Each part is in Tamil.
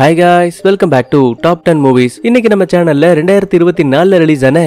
hi guys welcome back to top ten movies இன்னைக்கு நம்ம சேனல்ல ரெண்டாயிரத்தி இருபத்தி நாலுல ரிலீஸ் ஆன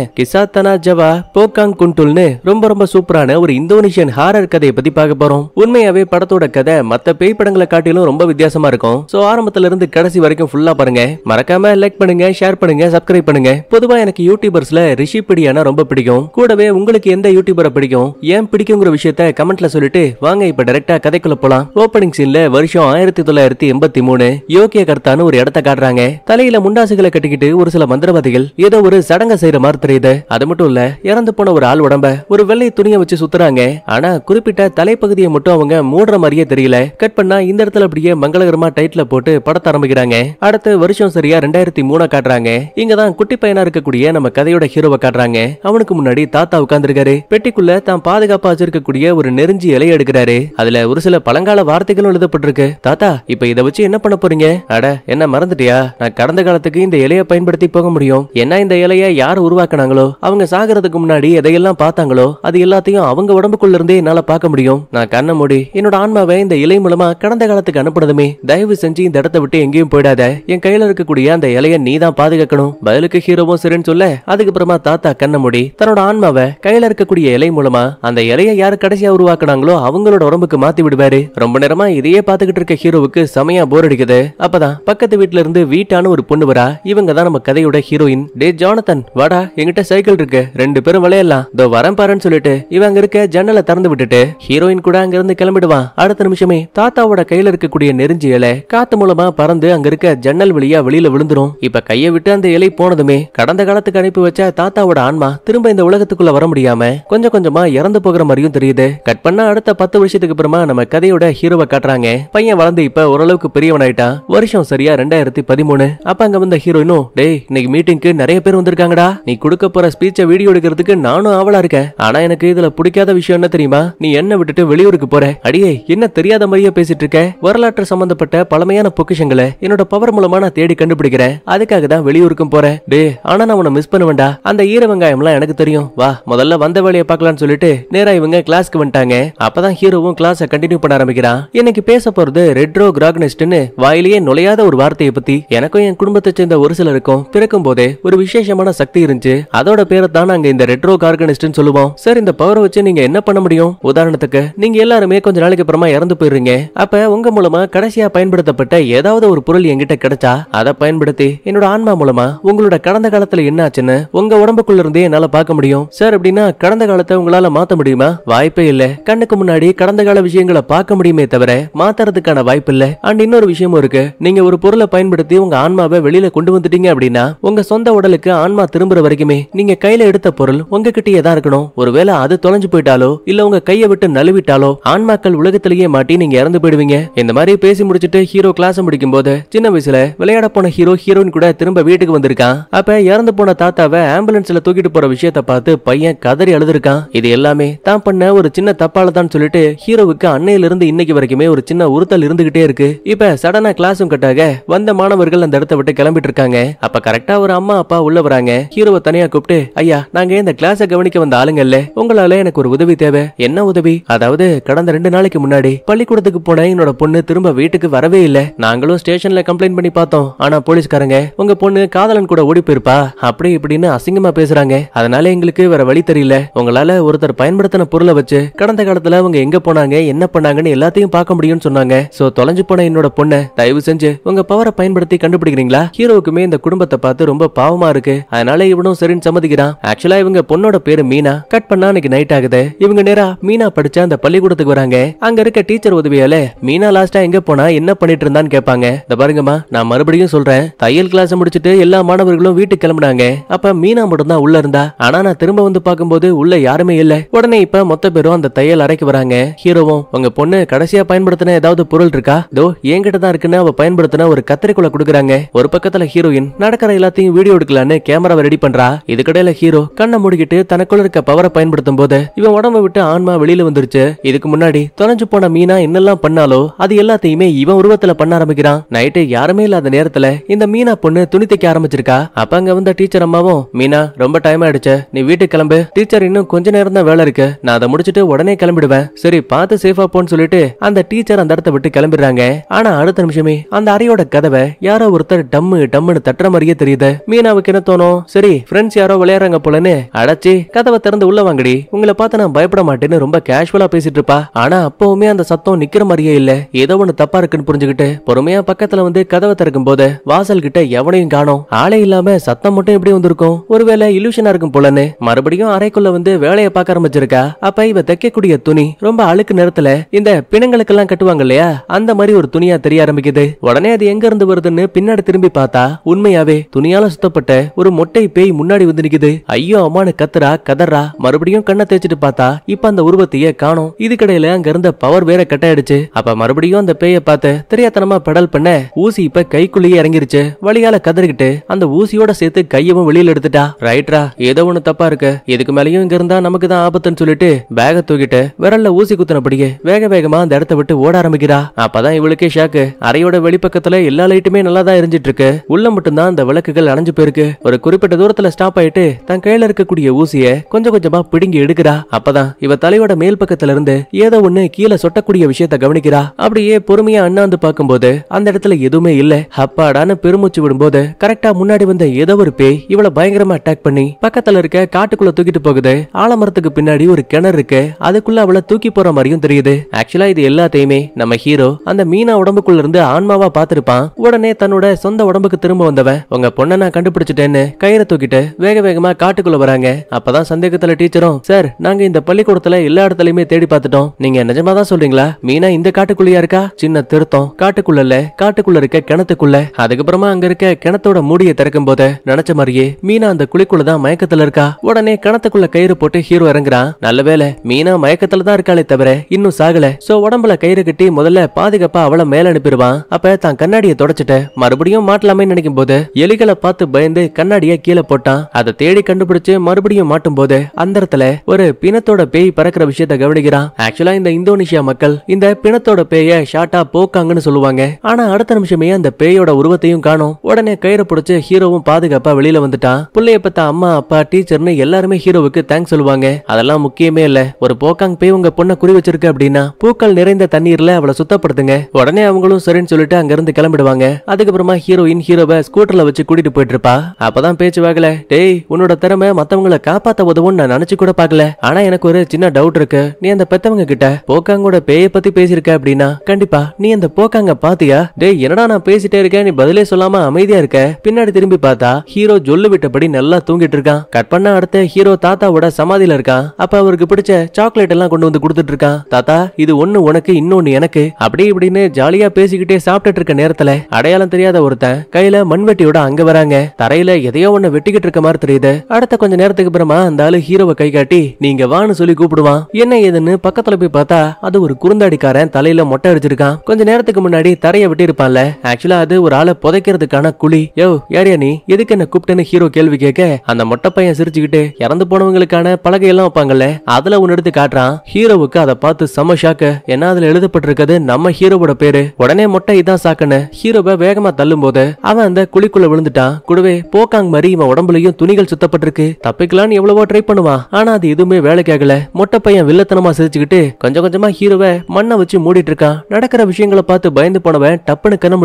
தனா ஜவா போக்காங் குண்டுல்னு ரொம்ப ரொம்ப சூப்பரான ஒரு இந்தோனேஷியன் ஹாரர் கதையை பத்தி பார்க்க போறோம் உண்மையாவே படத்தோட கதை மத்த பேய் படங்களை காட்டிலும் ரொம்ப வித்தியாசமா இருக்கும் சோ ஆரம்பத்துல இருந்து கடைசி வரைக்கும் ஃபுல்லா பாருங்க மறக்காம லைக் பண்ணுங்க ஷேர் பண்ணுங்க சப்ஸ்கிரைப் பண்ணுங்க பொதுவா எனக்கு யூடியூபர்ஸ்ல ரிஷி பிடியானா ரொம்ப பிடிக்கும் கூடவே உங்களுக்கு எந்த யூடியூபரை பிடிக்கும் ஏன் பிடிக்குங்கிற விஷயத்த கமெண்ட்ல சொல்லிட்டு வாங்க இப்ப டைரக்டா கதைக்குள்ள போலாம் ஓபனிங் சீன்ல வருஷம் ஆயிரத்தி தொள்ளாயிரத்தி எண்பத்தி மூணு யோகிய கர்த்தான்னு அற்புதமான ஒரு இடத்த காட்டுறாங்க தலையில முண்டாசுகளை கட்டிக்கிட்டு ஒரு சில மந்திரவாதிகள் ஏதோ ஒரு சடங்க செய்யற மாதிரி தெரியுது அது மட்டும் இல்ல இறந்து போன ஒரு ஆள் உடம்ப ஒரு வெள்ளை துணியை வச்சு சுத்துறாங்க ஆனா குறிப்பிட்ட தலைப்பகுதியை மட்டும் அவங்க மூடுற மாதிரியே தெரியல கட் பண்ணா இந்த இடத்துல அப்படியே மங்களகரமா டைட்ல போட்டு படத்த ஆரம்பிக்கிறாங்க அடுத்த வருஷம் சரியா ரெண்டாயிரத்தி மூணா காட்டுறாங்க இங்கதான் குட்டி பையனா இருக்கக்கூடிய நம்ம கதையோட ஹீரோவை காட்டுறாங்க அவனுக்கு முன்னாடி தாத்தா உட்கார்ந்துருக்காரு பெட்டிக்குள்ள தான் பாதுகாப்பா வச்சிருக்கக்கூடிய ஒரு நெருஞ்சி இலையை எடுக்கிறாரு அதுல ஒரு சில பழங்கால வார்த்தைகளும் எழுதப்பட்டிருக்கு தாத்தா இப்ப இதை வச்சு என்ன பண்ண போறீங்க அட என்ன மறந்துட்டியா நான் கடந்த காலத்துக்கு இந்த இலையை பயன்படுத்தி போக முடியும் என்ன இந்த இலையை யார் உருவாக்குனாங்களோ அவங்க சாகிறதுக்கு முன்னாடி எதையெல்லாம் பார்த்தாங்களோ அது எல்லாத்தையும் அவங்க உடம்புக்குள்ள இருந்தே என்னால பார்க்க முடியும் நான் கண்ண மூடி என்னோட ஆன்மாவை இந்த இலை மூலமா கடந்த காலத்துக்கு அனுப்பினதுமே தயவு செஞ்சு இந்த இடத்த விட்டு எங்கேயும் போயிடாத என் கையில இருக்கக்கூடிய அந்த இலையை நீ தான் பாதுகாக்கணும் பதிலுக்கு ஹீரோவும் சரின்னு சொல்ல அதுக்கப்புறமா தாத்தா கண்ண மூடி தன்னோட ஆன்மாவை கையில இருக்கக்கூடிய இலை மூலமா அந்த இலையை யாரு கடைசியா உருவாக்குனாங்களோ அவங்களோட உடம்புக்கு மாத்தி விடுவாரு ரொம்ப நேரமா இதையே பாத்துக்கிட்டு இருக்க ஹீரோவுக்கு செமையா போர் அடிக்குது அப்பதான் பக்கத்து வீட்டுல இருந்து வீட்டான ஒரு பொண்ணு வரா இவங்க தான் நம்ம கதையோட ஹீரோயின் டே ஜானதன் வாடா எங்கிட்ட சைக்கிள் இருக்கு ரெண்டு பேரும் விளையாடலாம் இதோ வரேன் பாருன்னு சொல்லிட்டு இவங்க இருக்க ஜன்னல திறந்து விட்டுட்டு ஹீரோயின் கூட அங்க இருந்து கிளம்பிடுவான் அடுத்த நிமிஷமே தாத்தாவோட கையில இருக்கக்கூடிய நெருஞ்சி இலை காத்து மூலமா பறந்து அங்க இருக்க ஜன்னல் வழியா வெளியில விழுந்துரும் இப்ப கைய விட்டு அந்த இலை போனதுமே கடந்த காலத்துக்கு அனுப்பி வச்ச தாத்தாவோட ஆன்மா திரும்ப இந்த உலகத்துக்குள்ள வர முடியாம கொஞ்சம் கொஞ்சமா இறந்து போகிற மாதிரியும் தெரியுது கட் பண்ணா அடுத்த பத்து வருஷத்துக்கு அப்புறமா நம்ம கதையோட ஹீரோவை காட்டுறாங்க பையன் வளர்ந்து இப்ப ஓரளவுக்கு பெரியவனாயிட்டான் வருஷம் சரியா ஐயா ரெண்டாயிரத்தி பதிமூணு அப்ப அங்க வந்த ஹீரோயினும் டேய் இன்னைக்கு மீட்டிங்க்கு நிறைய பேர் வந்திருக்காங்கடா நீ கொடுக்க போற ஸ்பீச்சை வீடியோ எடுக்கிறதுக்கு நானும் ஆவலா இருக்கேன் ஆனா எனக்கு இதுல பிடிக்காத விஷயம் என்ன தெரியுமா நீ என்ன விட்டுட்டு வெளியூருக்கு போற அடியே என்ன தெரியாத மாதிரியே பேசிட்டு இருக்க வரலாற்று சம்பந்தப்பட்ட பழமையான பொக்கிஷங்களை என்னோட பவர் மூலமா நான் தேடி கண்டுபிடிக்கிறேன் அதுக்காக தான் வெளியூருக்கும் போறேன் டே ஆனா நான் உன்னை மிஸ் பண்ணுவேண்டா அந்த ஈர வெங்காயம்லாம் எனக்கு தெரியும் வா முதல்ல வந்த வேலையை பார்க்கலாம்னு சொல்லிட்டு நேரா இவங்க கிளாஸ்க்கு வந்துட்டாங்க அப்பதான் ஹீரோவும் கிளாஸை கண்டினியூ பண்ண ஆரம்பிக்கிறான் இன்னைக்கு பேச போறது ரெட்ரோ கிராக்னிஸ்ட்னு வாயிலேயே நுழையாத ஒரு வார்த்தையை பத்தி எனக்கும் என் குடும்பத்தை சேர்ந்த ஒரு சிலருக்கும் பிறக்கும் போதே ஒரு விசேஷமான சக்தி இருந்துச்சு அதோட பேரை தான் நாங்க இந்த ரெட்ரோ கார்கனிஸ்ட் சொல்லுவோம் சார் இந்த பவரை வச்சு நீங்க என்ன பண்ண முடியும் உதாரணத்துக்கு நீங்க எல்லாருமே கொஞ்ச நாளைக்கு அப்புறமா இறந்து போயிருங்க அப்ப உங்க மூலமா கடைசியா பயன்படுத்தப்பட்ட ஏதாவது ஒரு பொருள் என்கிட்ட கிடைச்சா அதை பயன்படுத்தி என்னோட ஆன்மா மூலமா உங்களோட கடந்த காலத்துல என்ன ஆச்சுன்னு உங்க உடம்புக்குள்ள இருந்தே என்னால பார்க்க முடியும் சார் அப்படின்னா கடந்த காலத்தை உங்களால மாத்த முடியுமா வாய்ப்பே இல்ல கண்ணுக்கு முன்னாடி கடந்த கால விஷயங்களை பார்க்க முடியுமே தவிர மாத்துறதுக்கான வாய்ப்பு இல்ல அண்ட் இன்னொரு விஷயமும் இருக்கு நீங்க ஒரு பொருளை பயன்படுத்தி உங்க ஆன்மாவை வெளியில கொண்டு வந்துட்டீங்க அப்படின்னா உங்க சொந்த உடலுக்கு ஆன்மா திரும்புற வரைக்குமே நீங்க கையில எடுத்த பொருள் உங்ககிட்டயே தான் இருக்கணும் ஒருவேளை அது தொலைஞ்சு போயிட்டாலோ இல்ல உங்க கையை விட்டு நழுவிட்டாலோ ஆன்மாக்கள் உலகத்திலேயே மாட்டி நீங்க இறந்து போயிடுவீங்க இந்த மாதிரி பேசி முடிச்சுட்டு ஹீரோ கிளாஸ் முடிக்கும் போது சின்ன வயசுல விளையாட போன ஹீரோ ஹீரோயின் கூட திரும்ப வீட்டுக்கு வந்திருக்கான் அப்ப இறந்து போன தாத்தாவை ஆம்புலன்ஸ்ல தூக்கிட்டு போற விஷயத்த பார்த்து பையன் கதறி அழுதுருக்கான் இது எல்லாமே தான் பண்ண ஒரு சின்ன தப்பால தான் சொல்லிட்டு ஹீரோவுக்கு அன்னையில இருந்து இன்னைக்கு வரைக்குமே ஒரு சின்ன உறுத்தல் இருந்துகிட்டே இருக்கு இப்ப சடனா கிளாஸும் கட்டாக வந்த மாணவர்கள் அந்த இடத்த விட்டு கிளம்பிட்டு இருக்காங்க அப்ப கரெக்டா ஒரு அம்மா அப்பா உள்ள வராங்க ஹீரோவை தனியா கூப்பிட்டு ஐயா நாங்க இந்த கிளாஸ கவனிக்க வந்த ஆளுங்கல்ல உங்களால எனக்கு ஒரு உதவி தேவை என்ன உதவி அதாவது கடந்த ரெண்டு நாளைக்கு முன்னாடி பள்ளிக்கூடத்துக்கு போன என்னோட பொண்ணு திரும்ப வீட்டுக்கு வரவே இல்ல நாங்களும் ஸ்டேஷன்ல கம்ப்ளைண்ட் பண்ணி பார்த்தோம் ஆனா போலீஸ்காரங்க உங்க பொண்ணு காதலன் கூட ஓடி போயிருப்பா அப்படி இப்படின்னு அசிங்கமா பேசுறாங்க அதனால எங்களுக்கு வேற வழி தெரியல உங்களால ஒருத்தர் பயன்படுத்தின பொருளை வச்சு கடந்த காலத்துல அவங்க எங்க போனாங்க என்ன பண்ணாங்கன்னு எல்லாத்தையும் பார்க்க முடியும்னு சொன்னாங்க சோ தொலைஞ்சு போன என்னோட பொண்ணு தயவு செஞ்சு உங்க இவங்க பவரை பயன்படுத்தி கண்டுபிடிக்கிறீங்களா ஹீரோவுக்குமே இந்த குடும்பத்தை பார்த்து ரொம்ப பாவமா இருக்கு அதனால இவனும் சரின்னு சம்மதிக்கிறான் ஆக்சுவலா இவங்க பொண்ணோட பேரு மீனா கட் பண்ணா அன்னைக்கு நைட் ஆகுது இவங்க நேரா மீனா அந்த பள்ளிக்கூடத்துக்கு வராங்க அங்க இருக்க டீச்சர் உதவியால மீனா லாஸ்டா எங்க போனா என்ன பண்ணிட்டு இருந்தான்னு கேட்பாங்க இந்த பாருங்கம்மா நான் மறுபடியும் சொல்றேன் தையல் கிளாஸ் முடிச்சுட்டு எல்லா மாணவர்களும் வீட்டுக்கு கிளம்புனாங்க அப்ப மீனா மட்டும் தான் உள்ள இருந்தா ஆனா நான் திரும்ப வந்து பாக்கும்போது உள்ள யாருமே இல்ல உடனே இப்ப மொத்த பேரும் அந்த தையல் அறைக்கு வராங்க ஹீரோவும் உங்க பொண்ணு கடைசியா பயன்படுத்தின ஏதாவது பொருள் இருக்கா தோ என்கிட்ட தான் இருக்குன்னு அவ பயன்படுத்தின ஒரு கத்திரிக்குள்ள குடுக்கறாங்க ஒரு பக்கத்துல ஹீரோயின் நடக்கிற எல்லாத்தையும் வீடியோ எடுக்கலான்னு கேமராவை ரெடி பண்றா இதுக்கடையில ஹீரோ கண்ணை மூடிக்கிட்டு தனக்குள்ள இருக்க பவரை பயன்படுத்தும் போது இவன் உடம்ப விட்டு ஆன்மா வெளியில வந்துருச்சு இதுக்கு முன்னாடி தொலைஞ்சு போன மீனா என்னெல்லாம் பண்ணாலோ அது எல்லாத்தையுமே இவன் உருவத்துல பண்ண ஆரம்பிக்கிறான் நைட்டு யாருமே இல்லாத நேரத்துல இந்த மீனா பொண்ணு துணி தைக்க ஆரம்பிச்சிருக்கா அப்ப அங்க வந்த டீச்சர் அம்மாவும் மீனா ரொம்ப டைம் ஆயிடுச்சு நீ வீட்டுக்கு கிளம்பு டீச்சர் இன்னும் கொஞ்ச நேரம் தான் வேலை இருக்கு நான் அதை முடிச்சுட்டு உடனே கிளம்பிடுவேன் சரி பார்த்து சேஃபா போன்னு சொல்லிட்டு அந்த டீச்சர் அந்த இடத்த விட்டு கிளம்பிடுறாங்க ஆனா அடுத்த நிமிஷமே அந்த அறையோட வீட்டோட கதவை யாரோ ஒருத்தர் டம்மு டம்முன்னு தட்டுற மாதிரியே தெரியுது மீனாவுக்கு என்ன தோணும் சரி ஃப்ரெண்ட்ஸ் யாரோ விளையாடுறாங்க போலன்னு அடைச்சி கதவை திறந்து உள்ள வாங்கடி உங்களை பார்த்து நான் பயப்பட மாட்டேன்னு ரொம்ப கேஷுவலா பேசிட்டு இருப்பா ஆனா அப்பவுமே அந்த சத்தம் நிக்கிற மாதிரியே இல்ல ஏதோ ஒண்ணு தப்பா இருக்குன்னு புரிஞ்சுக்கிட்டு பொறுமையா பக்கத்துல வந்து கதவை திறக்கும் போது வாசல் கிட்ட எவனையும் காணும் ஆளே இல்லாம சத்தம் மட்டும் எப்படி வந்திருக்கும் ஒருவேளை இலூஷனா இருக்கும் போலன்னு மறுபடியும் அறைக்குள்ள வந்து வேலையை பார்க்க ஆரம்பிச்சிருக்கா அப்ப இவ தைக்கக்கூடிய துணி ரொம்ப அழுக்கு நேரத்துல இந்த பிணங்களுக்கெல்லாம் கட்டுவாங்க இல்லையா அந்த மாதிரி ஒரு துணியா தெரிய ஆரம்பிக்குது உடனே அது எங்க இருந்து வருதுன்னு பின்னாடி திரும்பி பார்த்தா உண்மையாவே துணியால சுத்தப்பட்ட ஒரு மொட்டை பேய் முன்னாடி வந்து நிக்குது ஐயோ அம்மானு கத்துறா கதறா மறுபடியும் கண்ணை தேய்ச்சிட்டு பார்த்தா இப்ப அந்த உருவத்தையே காணும் கடையில அங்க இருந்த பவர் வேற கட் ஆயிடுச்சு அப்ப மறுபடியும் அந்த பேய பார்த்து தெரியாதனமா பெடல் பண்ண ஊசி இப்ப கைக்குள்ளேயே இறங்கிருச்சு வழியால கதறிக்கிட்டு அந்த ஊசியோட சேர்த்து கையவும் வெளியில எடுத்துட்டா ரைட்ரா ஏதோ ஒண்ணு தப்பா இருக்கு இதுக்கு மேலயும் இங்க இருந்தா நமக்கு தான் ஆபத்துன்னு சொல்லிட்டு பேக தூக்கிட்டு விரல்ல ஊசி குத்தினபடியே வேக வேகமா அந்த இடத்த விட்டு ஓட ஆரம்பிக்கிறா அப்பதான் இவளுக்கே ஷாக்கு அறையோட வெளிப்பக்கத்துல எல்லா லைட்டுமே நல்லா தான் எரிஞ்சிட்டு உள்ள மட்டும்தான் அந்த விளக்குகள் அணைஞ்சு போயிருக்கு ஒரு குறிப்பிட்ட தூரத்துல ஸ்டாப் ஆயிட்டு தன் கையில இருக்கக்கூடிய ஊசிய கொஞ்சம் கொஞ்சமா பிடுங்கி எடுக்கிறா அப்பதான் இவ தலையோட மேல் பக்கத்துல இருந்து ஏதோ ஒண்ணு கீழே சொட்டக்கூடிய விஷயத்த கவனிக்கிறா அப்படியே பொறுமையா அண்ணாந்து பார்க்கும்போது அந்த இடத்துல எதுவுமே இல்ல அப்பாடான பெருமூச்சு விடும்போது கரெக்டா முன்னாடி வந்த ஏதோ ஒரு பேய் இவளை பயங்கரமா அட்டாக் பண்ணி பக்கத்துல இருக்க காட்டுக்குள்ள தூக்கிட்டு போகுது ஆலமரத்துக்கு பின்னாடி ஒரு கிணறு இருக்கு அதுக்குள்ள அவளை தூக்கி போற மாதிரியும் தெரியுது ஆக்சுவலா இது எல்லாத்தையுமே நம்ம ஹீரோ அந்த மீனா உடம்புக்குள்ள இருந்து ஆன்மாவா பாத்துருப்பா இருப்பான் உடனே தன்னோட சொந்த உடம்புக்கு திரும்ப வந்தவன் உங்க பொண்ணை நான் கண்டுபிடிச்சிட்டேன்னு கயிறை தூக்கிட்டு வேக வேகமா காட்டுக்குள்ள வராங்க அப்பதான் சந்தேகத்துல டீச்சரும் சார் நாங்க இந்த பள்ளிக்கூடத்துல எல்லா இடத்துலயுமே தேடி பார்த்துட்டோம் நீங்க நிஜமா தான் சொல்றீங்களா மீனா இந்த காட்டுக்குள்ளயா இருக்கா சின்ன திருத்தம் காட்டுக்குள்ள காட்டுக்குள்ள இருக்க கிணத்துக்குள்ள அதுக்கப்புறமா அங்க இருக்க கிணத்தோட மூடியை திறக்கும் போது நினைச்ச மாதிரியே மீனா அந்த குழிக்குள்ளதான் மயக்கத்துல இருக்கா உடனே கிணத்துக்குள்ள கயிறு போட்டு ஹீரோ இறங்குறான் நல்லவேளை மீனா மயக்கத்துல தான் இருக்காளே தவிர இன்னும் சாகல சோ உடம்புல கயிறு கட்டி முதல்ல பாதுகாப்பா அவளை மேல அனுப்பிடுவான் அப்ப தான் கண்ணாடியை தொடச்சிட்டேன் மறுபடியும் மாட்டலாமே நினைக்கும் போது எலிகளை பார்த்து பயந்து கண்ணாடிய கீழே போட்டான் அதை தேடி கண்டுபிடிச்சு மறுபடியும் மாட்டும் போது அந்த இடத்துல ஒரு பிணத்தோட பேய் பறக்கிற விஷயத்த கவனிக்கிறான் ஆக்சுவலா இந்த இந்தோனேஷியா மக்கள் இந்த பிணத்தோட பேய ஷார்ட்டா போக்காங்கன்னு சொல்லுவாங்க ஆனா அடுத்த நிமிஷமே அந்த பேயோட உருவத்தையும் காணும் உடனே கயிறு பிடிச்சு ஹீரோவும் பாதுகாப்பா வெளியில வந்துட்டான் பிள்ளைய பத்த அம்மா அப்பா டீச்சர்னு எல்லாருமே ஹீரோவுக்கு தேங்க்ஸ் சொல்லுவாங்க அதெல்லாம் முக்கியமே இல்ல ஒரு போக்காங் பேய் உங்க பொண்ணை குறி வச்சிருக்கு அப்படின்னா பூக்கள் நிறைந்த தண்ணீர்ல அவளை சுத்தப்படுத்துங்க உடனே அவங்களும் சரின்னு சொல்லிட்டு அங்கிருந்து கிளம்பிடுவாங்க அதுக்கப்புறமா ஹீரோயின் ஹீரோவை ஸ்கூட்டர்ல வச்சு கூட்டிட்டு போயிட்டு இருப்பா அப்பதான் பேச்சு வாங்கல டேய் உன்னோட திறமை மத்தவங்கள காப்பாத்த உதவும் நான் நினைச்சு கூட பாக்கல ஆனா எனக்கு ஒரு சின்ன டவுட் இருக்கு நீ அந்த பெத்தவங்க கிட்ட போக்காங்கோட பேய பத்தி பேசிருக்க அப்படின்னா கண்டிப்பா நீ அந்த போக்காங்க பாத்தியா டேய் என்னடா நான் பேசிட்டே இருக்கேன் நீ பதிலே சொல்லாம அமைதியா இருக்க பின்னாடி திரும்பி பார்த்தா ஹீரோ ஜொல்லு விட்டபடி நல்லா தூங்கிட்டு இருக்கான் கட் பண்ண அடுத்த ஹீரோ தாத்தாவோட சமாதியில இருக்கான் அப்ப அவருக்கு பிடிச்ச சாக்லேட் எல்லாம் கொண்டு வந்து கொடுத்துட்டு இருக்கான் தாத்தா இது ஒண்ணு உனக்கு இன்னொன்னு எனக்கு அப்படி இப்படின்னு ஜாலியா பேசிக்கிட்டே சாப்பிட்டுட்டு இருக்க நேரம் நேரத்துல அடையாளம் தெரியாத ஒருத்தன் கையில மண்வெட்டியோட அங்க வராங்க தரையில எதையோ ஒண்ணு வெட்டிக்கிட்டு இருக்க மாதிரி தெரியுது அடுத்த கொஞ்ச நேரத்துக்கு அப்புறமா அந்த ஆளு ஹீரோவை கை காட்டி நீங்க வான்னு சொல்லி கூப்பிடுவான் என்ன ஏதுன்னு பக்கத்துல போய் பார்த்தா அது ஒரு குறுந்தாடிக்காரன் தலையில மொட்டை அடிச்சிருக்கான் கொஞ்ச நேரத்துக்கு முன்னாடி தரைய வெட்டி இருப்பான்ல ஆக்சுவலா அது ஒரு ஆளை புதைக்கிறதுக்கான குழி யோ யாரியா நீ எதுக்கு என்ன கூப்பிட்டேன்னு ஹீரோ கேள்வி கேட்க அந்த மொட்டை பையன் சிரிச்சுக்கிட்டு இறந்து போனவங்களுக்கான பலகை எல்லாம் வைப்பாங்கல்ல அதுல ஒன்னு எடுத்து காட்டுறான் ஹீரோவுக்கு அதை பார்த்து செம ஷாக்கு என்ன அதுல எழுதப்பட்டிருக்கிறது நம்ம ஹீரோவோட பேரு உடனே மொட்டை இதான் சாக்குன்னு ஹீரோவை வேகமா தள்ளும் போது அவன் அந்த குழிக்குள்ள விழுந்துட்டான் கூடவே போக்காங் மாதிரி இவன் உடம்புலயும் துணிகள் சுத்தப்பட்டிருக்கு தப்பிக்கலாம்னு எவ்வளவோ ட்ரை பண்ணுவான் ஆனா அது எதுவுமே வேலைக்காகல மொட்டை பையன் வில்லத்தனமா சிரிச்சுக்கிட்டு கொஞ்சம் கொஞ்சமா ஹீரோவை மண்ணை வச்சு மூடிட்டு இருக்கான் நடக்கிற விஷயங்களை பார்த்து பயந்து போனவன் டப்புனு கண்ண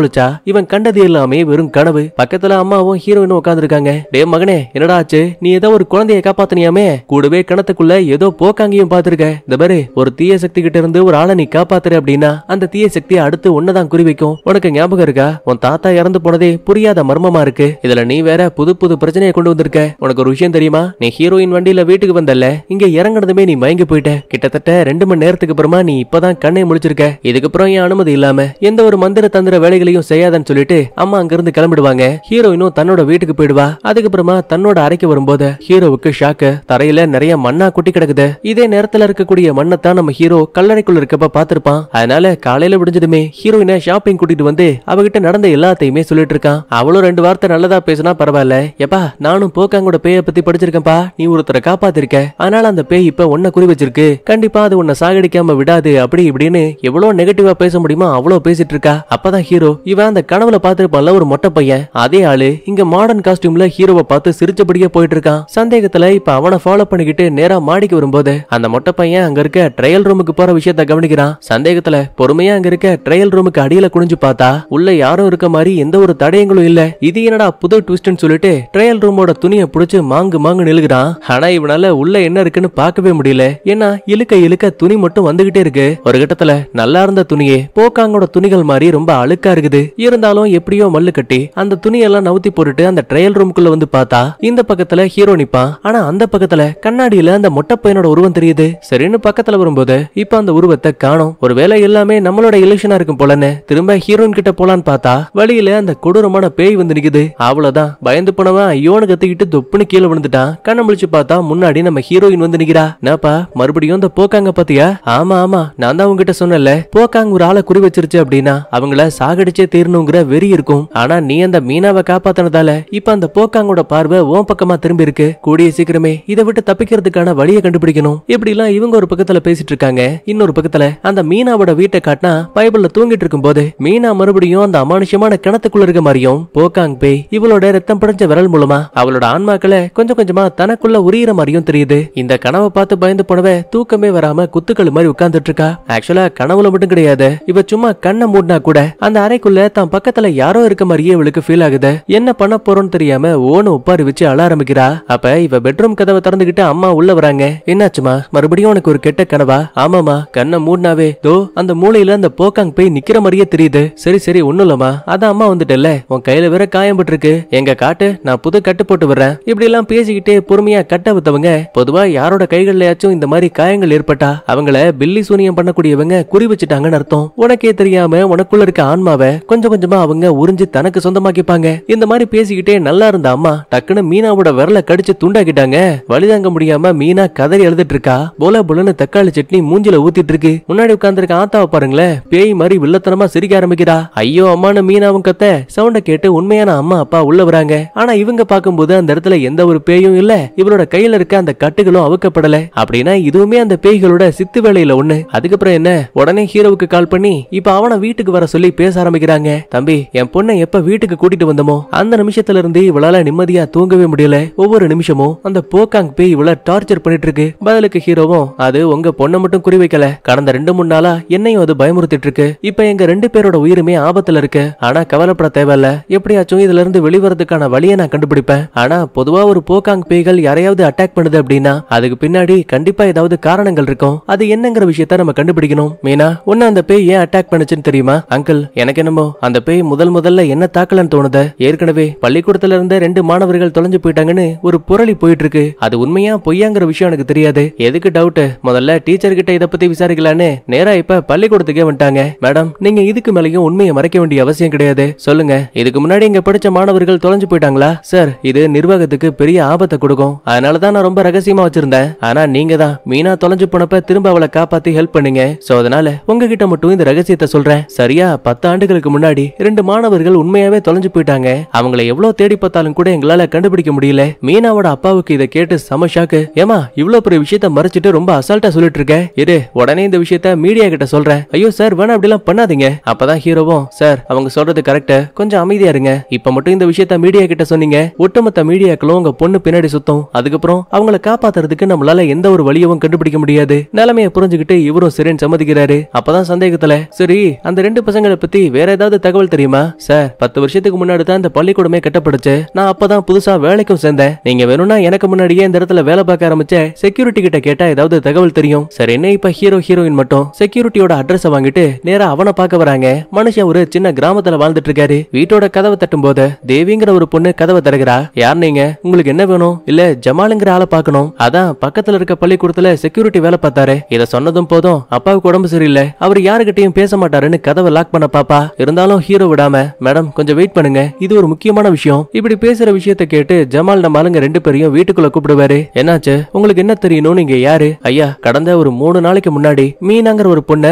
இவன் கண்டது எல்லாமே வெறும் கனவு பக்கத்துல அம்மாவும் ஹீரோயினும் உட்காந்துருக்காங்க டே மகனே என்னடா ஆச்சு நீ ஏதோ ஒரு குழந்தைய காப்பாத்தனியாமே கூடவே கிணத்துக்குள்ள ஏதோ போக்காங்கையும் பாத்துருக்க இந்த மாதிரி ஒரு தீய சக்தி கிட்ட இருந்து ஒரு ஆளை நீ காப்பாத்துற அப்படின்னா அந்த தீய சக்தி அடுத்து உன்னதான் குறி உனக்கு ஞாபகம் இருக்கா உன் தாத்தா இறந்து போனதே புரியாத மர்மமா இருக்கு இதுல நீ வேற புது புது பிரச்சனையை கொண்டு வந்திருக்க உனக்கு ஒரு விஷயம் தெரியுமா நீ ஹீரோயின் வண்டியில வீட்டுக்கு வந்தல்ல இங்க இறங்கினதுமே நீ மயங்கி போயிட்ட கிட்டத்தட்ட ரெண்டு மணி நேரத்துக்கு அப்புறமா நீ இப்பதான் கண்ணை முடிச்சிருக்க இதுக்கப்புறம் என் அனுமதி இல்லாம எந்த ஒரு மந்திர தந்திர வேலைகளையும் செய்யாதன்னு சொல்லிட்டு அம்மா அங்கிருந்து கிளம்பிடுவாங்க ஹீரோயினும் தன்னோட வீட்டுக்கு போயிடுவா அதுக்கப்புறமா தன்னோட அறைக்கு வரும்போது ஹீரோவுக்கு ஷாக்கு தரையில நிறைய மண்ணா குட்டி கிடக்குது இதே நேரத்துல இருக்கக்கூடிய மண்ணத்தான் நம்ம ஹீரோ கல்லறைக்குள்ள இருக்கப்ப பாத்திருப்பான் அதனால காலையில விடுஞ்சதுமே ஹீரோயினை ஷாப்பிங் கூட்டிட்டு வந்து அவகிட்ட நடந்த எல்லாத்தையுமே சொல்லிட்டு இருக்கான் அவளும் ரெண்டு வார்த்தை நல்லதா பேசினா பரவாயில்ல எப்பா நானும் போக்காங்கோட பேய பத்தி படிச்சிருக்கேன்பா நீ ஒருத்தரை காப்பாத்திருக்க அதனால அந்த பேய் இப்ப உன்ன குறி வச்சிருக்கு கண்டிப்பா அது உன்ன சாகடிக்காம விடாது அப்படி இப்படின்னு எவ்வளவு நெகட்டிவா பேச முடியுமோ அவ்வளவு பேசிட்டு இருக்கா அப்பதான் ஹீரோ இவன் அந்த கனவுல பாத்திருப்பான்ல ஒரு மொட்டை பையன் அதே ஆளு இங்க மாடர்ன் காஸ்டியூம்ல ஹீரோவை பார்த்து சிரிச்சபடியே போயிட்டு இருக்கான் சந்தேகத்துல இப்ப அவனை ஃபாலோ பண்ணிக்கிட்டு நேரா மாடிக்கு வரும்போது அந்த மொட்டை பையன் அங்க இருக்க ட்ரையல் ரூமுக்கு போற விஷயத்த கவனிக்கிறான் சந்தேகத்துல பொறுமையா அங்க இருக்க ட்ரையல் ரூமுக்கு அடியில குனிஞ்சு பார்த்தா உள்ள யாரும் இருக்க மாதிரி எந்த ஒரு தடயங்களும் இல்ல இது என்னடா புது ட்விஸ்ட்னு சொல்லிட்டு ட்ரையல் ரூமோட துணியை பிடிச்சு மாங்கு மாங்கு நிலுகிறான் ஆனா இவனால உள்ள என்ன இருக்குன்னு பார்க்கவே முடியல ஏன்னா இழுக்க இழுக்க துணி மட்டும் வந்துகிட்டே இருக்கு ஒரு கட்டத்துல நல்லா இருந்த துணியே போக்காங்கோட துணிகள் மாதிரி ரொம்ப அழுக்கா இருக்குது இருந்தாலும் எப்படியோ மல்லு கட்டி அந்த துணியெல்லாம் நவுத்தி போட்டுட்டு அந்த ட்ரையல் ரூமுக்குள்ள வந்து பார்த்தா இந்த பக்கத்துல ஹீரோ நிப்பான் ஆனா அந்த பக்கத்துல கண்ணாடியில அந்த மொட்டை பையனோட உருவம் தெரியுது சரின்னு பக்கத்துல வரும்போது இப்ப அந்த உருவத்தை காணும் ஒருவேளை எல்லாமே நம்மளோட இலெக்ஷனா இருக்கும் போலன்னு திரும்ப ஹீரோயின் கிட்ட போலான்னு பார்த்தா வழியில அந்த கொடூரமான பேய் வந்து நிக்குது அவ்வளவுதான் பயந்து போனவன் ஐயோன்னு கத்திக்கிட்டு தொப்புன்னு கீழே விழுந்துட்டான் கண்ணை முடிச்சு பார்த்தா முன்னாடி நம்ம ஹீரோயின் வந்து நிக்கிறா நாப்பா மறுபடியும் இந்த போக்காங்க பாத்தியா ஆமா ஆமா நான் தான் உங்ககிட்ட சொன்னல போக்காங்க ஒரு ஆளை குறி வச்சிருச்சு அப்படின்னா அவங்கள சாகடிச்சே தீரணுங்கிற வெறி இருக்கும் ஆனா நீ அந்த மீனாவை காப்பாத்தினதால இப்ப அந்த போக்காங்கோட பார்வை ஓம் பக்கமா திரும்பி இருக்கு கூடிய சீக்கிரமே இதை விட்டு தப்பிக்கிறதுக்கான வழியை கண்டுபிடிக்கணும் இப்படி எல்லாம் இவங்க ஒரு பக்கத்துல பேசிட்டு இருக்காங்க இன்னொரு பக்கத்துல அந்த மீனாவோட வீட்டை காட்டினா பைபிள்ல தூங்கிட்டு இருக்கும் போது மீனா மறுபடியும் மறுபடியும் அந்த அமானுஷ்யமான கிணத்துக்குள்ள இருக்க மாதிரியும் போக்காங் பேய் இவளோட ரத்தம் படைஞ்ச விரல் மூலமா அவளோட ஆன்மாக்களை கொஞ்சம் கொஞ்சமா தனக்குள்ள உரியற மாதிரியும் தெரியுது இந்த கனவை பார்த்து பயந்து போனவ தூக்கமே வராம குத்துக்கள் மாதிரி உட்கார்ந்துட்டு இருக்கா ஆக்சுவலா கனவுல மட்டும் கிடையாது இவ சும்மா கண்ணை மூடினா கூட அந்த அறைக்குள்ள தான் பக்கத்துல யாரோ இருக்க மாதிரியே இவளுக்கு ஃபீல் ஆகுது என்ன பண்ண போறோம்னு தெரியாம ஓன உப்பாரி வச்சு அழ ஆரம்பிக்கிறா அப்ப இவ பெட்ரூம் கதவை திறந்துகிட்டு அம்மா உள்ள வராங்க என்னாச்சுமா மறுபடியும் உனக்கு ஒரு கெட்ட கனவா ஆமாமா கண்ணை மூடினாவே தோ அந்த மூளையில அந்த போக்காங் போய் நிக்கிற மாதிரியே தெரியுது சரி சரி ஒண்ணும் இல்லைம்மா அதான் அம்மா வந்துட்டல்ல உன் கையில வேற காயம் பட்டிருக்கு எங்க காட்டு நான் புது கட்டு போட்டு வர்றேன் இப்படி எல்லாம் பேசிக்கிட்டே பொறுமையா கட்ட வித்தவங்க பொதுவா யாரோட கைகள்லயாச்சும் இந்த மாதிரி காயங்கள் ஏற்பட்டா அவங்கள பில்லி சூனியம் பண்ணக்கூடியவங்க குறி வச்சுட்டாங்கன்னு அர்த்தம் உனக்கே தெரியாம உனக்குள்ள இருக்க ஆன்மாவை கொஞ்சம் கொஞ்சமா அவங்க உறிஞ்சு தனக்கு சொந்தமாக்கிப்பாங்க இந்த மாதிரி பேசிக்கிட்டே நல்லா இருந்த அம்மா டக்குன்னு மீனாவோட விரல கடிச்சு துண்டாக்கிட்டாங்க வழிதாங்க முடியாம மீனா கதறி எழுதிட்டு இருக்கா போல புலன்னு தக்காளி சட்னி மூஞ்சில ஊத்திட்டு இருக்கு முன்னாடி இருக்க ஆத்தாவை பாருங்களேன் பேய் மாதிரி வில்லத்தனமா சிரிக்க ஆரம்பிக்கிறா ஐயோ அம்மானு மீனாவும் கத்த சவுண்ட கேட்டு உண்மையான அம்மா அப்பா உள்ள வராங்க ஆனா இவங்க பாக்கும்போது அந்த இடத்துல எந்த ஒரு பேயும் இல்ல இவரோட கையில இருக்க அந்த கட்டுகளும் அவுக்கப்படல அப்படின்னா இதுவுமே அந்த பேய்களோட சித்து வேலையில ஒண்ணு அதுக்கப்புறம் என்ன உடனே ஹீரோவுக்கு கால் பண்ணி இப்ப அவனை வீட்டுக்கு வர சொல்லி பேச ஆரம்பிக்கிறாங்க தம்பி என் பொண்ணை எப்ப வீட்டுக்கு கூட்டிட்டு வந்தோமோ அந்த நிமிஷத்துல இருந்து இவளால நிம்மதியா தூங்கவே முடியல ஒவ்வொரு நிமிஷமும் அந்த போக்காங் பேய் இவள டார்ச்சர் பண்ணிட்டு இருக்கு பதிலுக்கு ஹீரோவும் அது உங்க பொண்ணை மட்டும் குறி வைக்கல கடந்த ரெண்டு மூணு நாளா என்னையும் அது பயமுறுத்திட்டு இருக்கு இப்ப எங்க ரெண்டு பேரோட உயிருமே ஆபத்துல இருக்கு ஆனா கவலைப்பட தேவையில்ல எப்படியாச்சும் இதுல இருந்து வெளிவரதுக்கான வழியை நான் கண்டுபிடிப்பேன் ஆனா பொதுவா ஒரு போக்காங் பேய்கள் யாரையாவது அட்டாக் பண்ணுது அப்படின்னா அதுக்கு பின்னாடி கண்டிப்பா ஏதாவது காரணங்கள் இருக்கும் அது என்னங்கிற விஷயத்த நம்ம கண்டுபிடிக்கணும் மீனா உன்ன அந்த பேய் ஏன் அட்டாக் பண்ணுச்சுன்னு தெரியுமா அங்கிள் எனக்கு என்னமோ அந்த பேய் முதல் முதல்ல என்ன தாக்கலன்னு தோணுது ஏற்கனவே பள்ளிக்கூடத்துல இருந்த ரெண்டு மாணவர்கள் தொலைஞ்சு போயிட்டாங்கன்னு ஒரு புரளி போயிட்டு இருக்கு அது உண்மையா பொய்யாங்கிற விஷயம் எனக்கு தெரியாது எதுக்கு டவுட் முதல்ல டீச்சர் கிட்ட இதை பத்தி விசாரிக்கலான்னு நேரா இப்ப பள்ளிக்கூடத்துக்கே வந்துட்டாங்க மேடம் நீங்க இதுக்கு மேலையும் உண்மையை மறைக்க வேண்டிய அவசியம் கிடையாது சொல்லுங்க இதுக்கு முன்னாடி இங்க படிச்ச மாணவர்கள் தொலைஞ்சு போயிட்டாங்களா சார் இது நிர்வாகத்துக்கு பெரிய ஆபத்தை கொடுக்கும் அதனாலதான் நான் ரொம்ப ரகசியமா வச்சிருந்தேன் ஆனா நீங்க தான் மீனா தொலைஞ்சு போனப்ப திரும்ப அவளை காப்பாத்தி ஹெல்ப் பண்ணீங்க சோ அதனால உங்ககிட்ட மட்டும் இந்த ரகசியத்தை சொல்றேன் சரியா பத்து ஆண்டுகளுக்கு முன்னாடி ரெண்டு மாணவர்கள் உண்மையாவே தொலைஞ்சு போயிட்டாங்க அவங்கள எவ்வளவு தேடி பார்த்தாலும் கூட எங்களால கண்டுபிடிக்க முடியல மீனாவோட அப்பாவுக்கு இதை கேட்டு செம ஷாக்கு ஏமா இவ்வளவு பெரிய விஷயத்த மறைச்சிட்டு ரொம்ப அசால்ட்டா சொல்லிட்டு இருக்க இரு உடனே இந்த விஷயத்த மீடியா கிட்ட சொல்றேன் ஐயோ சார் வேணா அப்படிலாம் பண்ணாதீங்க அப்பதான் ஹீரோவும் சார் அவங்க சொல்றது கரெக்டா கொஞ்சம் அமைதியா இருங்க இப்ப மட்டும் இந்த விஷயத்த மீடியா கிட்ட சொன்னீங்க ஒட்டுமொத்த மீடியாக்களும் உங்க பொண்ணு பின்னாடி சுத்தம் அதுக்கப்புறம் அவங்களை காப்பாத்துறதுக்கு நம்மளால எந்த ஒரு வழியவும் கண்டுபிடிக்க முடியாது நிலைமையை புரிஞ்சுக்கிட்டு இவரும் சரின்னு சம்மதிக்கிறாரு அப்பதான் சந்தேகத்துல சரி அந்த ரெண்டு பசங்களை பத்தி வேற ஏதாவது தகவல் தெரியுமா சார் பத்து வருஷத்துக்கு முன்னாடி தான் இந்த பள்ளிக்கூடமே கட்டப்படுச்சு நான் அப்பதான் புதுசா வேலைக்கும் சேர்ந்தேன் நீங்க வேணும்னா எனக்கு முன்னாடியே இந்த இடத்துல வேலை பார்க்க ஆரம்பிச்ச செக்யூரிட்டி கிட்ட கேட்டா ஏதாவது தகவல் தெரியும் சரி என்ன இப்ப ஹீரோ ஹீரோயின் மட்டும் செக்யூரிட்டியோட அட்ரஸ் வாங்கிட்டு நேரா அவனை பார்க்க வராங்க மனுஷன் ஒரு ஒரு சின்ன கிராமத்துல வாழ்ந்துட்டு இருக்காரு வீட்டோட கதவை தட்டும் போது தேவிங்கிற ஒரு பொண்ணு கதவை திறகிறா யார் நீங்க உங்களுக்கு என்ன வேணும் இல்ல ஜமாலுங்கிற ஆளை பாக்கணும் அதான் பக்கத்துல இருக்க பள்ளிக்கூடத்துல செக்யூரிட்டி வேலை பார்த்தாரு இத சொன்னதும் போதும் அப்பாவுக்கு உடம்பு சரியில்லை அவர் யாருகிட்டயும் பேச மாட்டாருன்னு கதவை லாக் பண்ண பாப்பா இருந்தாலும் ஹீரோ விடாம மேடம் கொஞ்சம் வெயிட் பண்ணுங்க இது ஒரு முக்கியமான விஷயம் இப்படி பேசுற விஷயத்த கேட்டு ஜமால் நம்ம ஆளுங்க ரெண்டு பேரையும் வீட்டுக்குள்ள கூப்பிடுவாரு என்னாச்சு உங்களுக்கு என்ன தெரியணும் நீங்க யாரு ஐயா கடந்த ஒரு மூணு நாளைக்கு முன்னாடி மீனாங்கிற ஒரு பொண்ணை